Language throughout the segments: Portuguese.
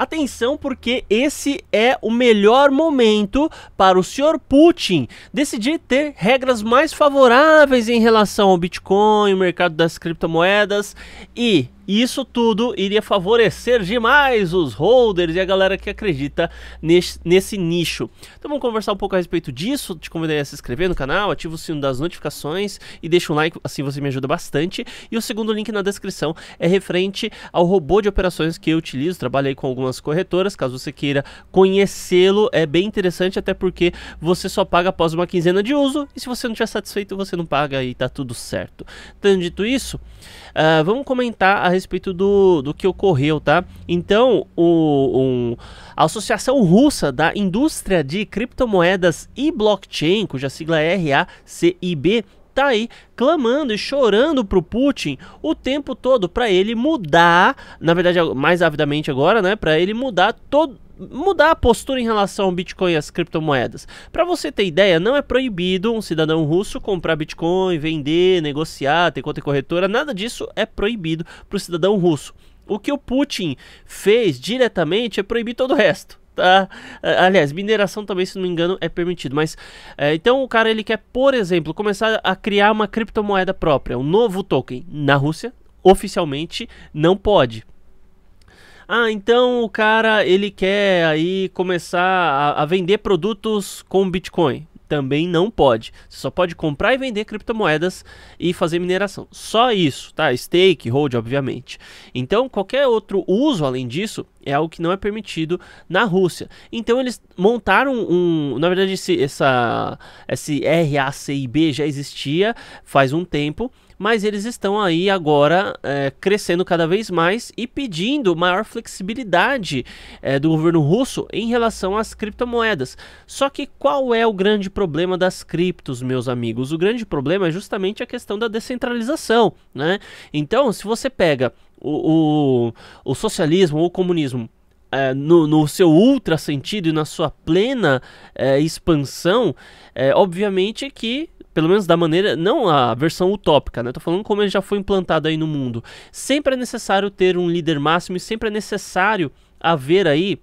Atenção, porque esse é o melhor momento para o senhor Putin decidir ter regras mais favoráveis em relação ao Bitcoin, o mercado das criptomoedas e isso tudo iria favorecer demais os holders e a galera que acredita nesse, nesse nicho. Então vamos conversar um pouco a respeito disso. Te convidaria a se inscrever no canal, ativa o sino das notificações e deixa um like, assim você me ajuda bastante. E o segundo link na descrição é referente ao robô de operações que eu utilizo. Trabalhei com algumas corretoras, caso você queira conhecê-lo, é bem interessante, até porque você só paga após uma quinzena de uso. E se você não estiver satisfeito, você não paga e tá tudo certo. Tendo dito isso, uh, vamos comentar a respeito respeito do, do que ocorreu, tá? Então, o, um, a Associação Russa da Indústria de Criptomoedas e Blockchain, cuja sigla é RACIB, tá aí clamando e chorando pro Putin o tempo todo para ele mudar, na verdade mais avidamente agora, né, para ele mudar todo mudar a postura em relação ao Bitcoin e às criptomoedas. Para você ter ideia, não é proibido um cidadão russo comprar Bitcoin, vender, negociar, ter conta em corretora, nada disso é proibido para o cidadão russo. O que o Putin fez diretamente é proibir todo o resto tá. Aliás, mineração também, se não me engano, é permitido. Mas é, então o cara ele quer, por exemplo, começar a criar uma criptomoeda própria, um novo token na Rússia, oficialmente não pode. Ah, então o cara ele quer aí começar a, a vender produtos com Bitcoin também não pode. Você só pode comprar e vender criptomoedas e fazer mineração. Só isso, tá? Stake, hold, obviamente. Então, qualquer outro uso além disso é algo que não é permitido na Rússia. Então, eles montaram um. Na verdade, esse, essa, esse RACIB já existia faz um tempo mas eles estão aí agora é, crescendo cada vez mais e pedindo maior flexibilidade é, do governo russo em relação às criptomoedas. Só que qual é o grande problema das criptos, meus amigos? O grande problema é justamente a questão da descentralização, né? Então, se você pega o, o, o socialismo ou o comunismo é, no, no, seu ultra sentido e na sua plena é, expansão, é, obviamente que pelo menos da maneira, não a versão utópica, né? Tô falando como ele já foi implantado aí no mundo. Sempre é necessário ter um líder máximo e sempre é necessário haver aí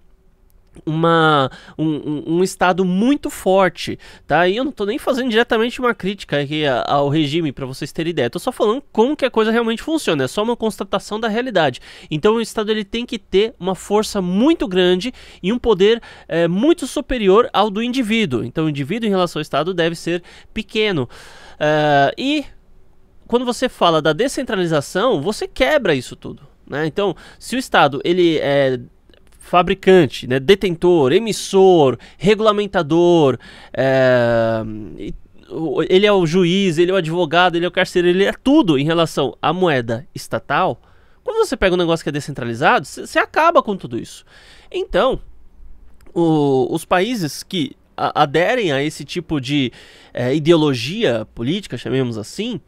uma, um, um, estado muito forte, tá? E eu não tô nem fazendo diretamente uma crítica aqui ao regime, para vocês terem ideia. tô só falando como que a coisa realmente funciona, é só uma constatação da realidade. Então o estado ele tem que ter uma força muito grande e um poder é, muito superior ao do indivíduo. Então o indivíduo em relação ao estado deve ser pequeno. Uh, e quando você fala da descentralização, você quebra isso tudo. Né? Então, se o Estado ele é fabricante, né, detentor, emissor, regulamentador, é, ele é o juiz, ele é o advogado, ele é o carcereiro, ele é tudo em relação à moeda estatal. Quando você pega um negócio que é descentralizado, você acaba com tudo isso. Então, o, os países que a, aderem a esse tipo de é, ideologia política, chamemos assim,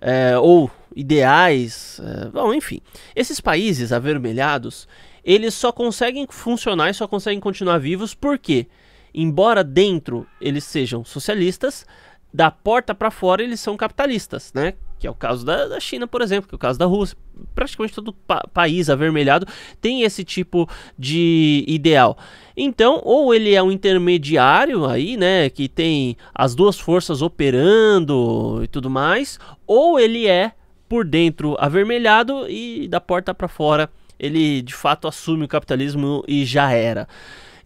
é, ou ideais, é, bom, enfim, esses países avermelhados, eles só conseguem funcionar e só conseguem continuar vivos porque, embora dentro eles sejam socialistas, da porta para fora eles são capitalistas, né? Que é o caso da, da, China, por exemplo, que é o caso da Rússia. Praticamente todo pa país avermelhado tem esse tipo de ideal. Então, ou ele é um intermediário aí, né? Que tem as duas forças operando e tudo mais, ou ele é por dentro avermelhado e da porta para fora ele de fato assume o capitalismo e já era.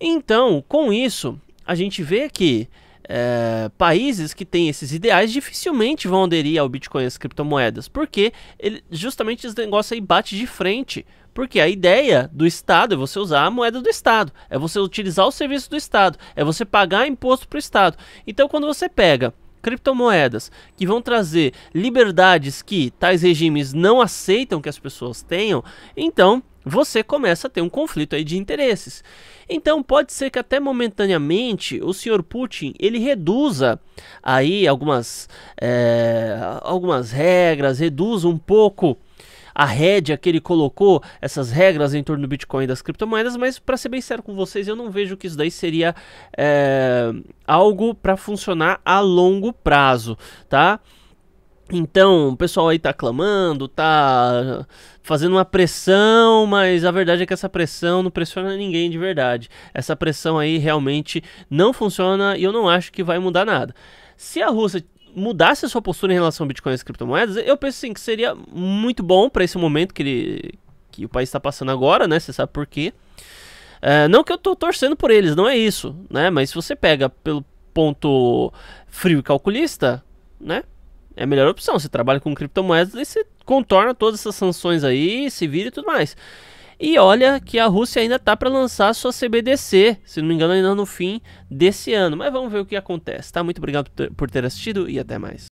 Então, com isso, a gente vê que é, países que têm esses ideais dificilmente vão aderir ao Bitcoin e às criptomoedas, porque ele, justamente esse negócio aí bate de frente. Porque a ideia do Estado é você usar a moeda do Estado, é você utilizar o serviço do Estado, é você pagar imposto para o Estado. Então, quando você pega criptomoedas que vão trazer liberdades que tais regimes não aceitam que as pessoas tenham, então você começa a ter um conflito aí de interesses. Então pode ser que até momentaneamente o senhor Putin ele reduza aí algumas, é, algumas regras, reduza um pouco a rédea que ele colocou, essas regras em torno do Bitcoin e das criptomoedas, mas para ser bem sério com vocês, eu não vejo que isso daí seria é, algo para funcionar a longo prazo, tá? Então, o pessoal aí tá clamando, tá fazendo uma pressão, mas a verdade é que essa pressão não pressiona ninguém de verdade. Essa pressão aí realmente não funciona e eu não acho que vai mudar nada. Se a Rússia mudasse a sua postura em relação ao Bitcoin e às criptomoedas, eu penso assim, que seria muito bom para esse momento que, ele, que o país está passando agora, né? Você sabe por quê. É, não que eu tô torcendo por eles, não é isso, né? Mas se você pega pelo ponto frio e calculista, né? É a melhor opção. Você trabalha com criptomoedas e você contorna todas essas sanções aí, se vira e tudo mais. E olha que a Rússia ainda tá para lançar sua CBDC, se não me engano, ainda no fim desse ano. Mas vamos ver o que acontece, tá? Muito obrigado por ter assistido e até mais.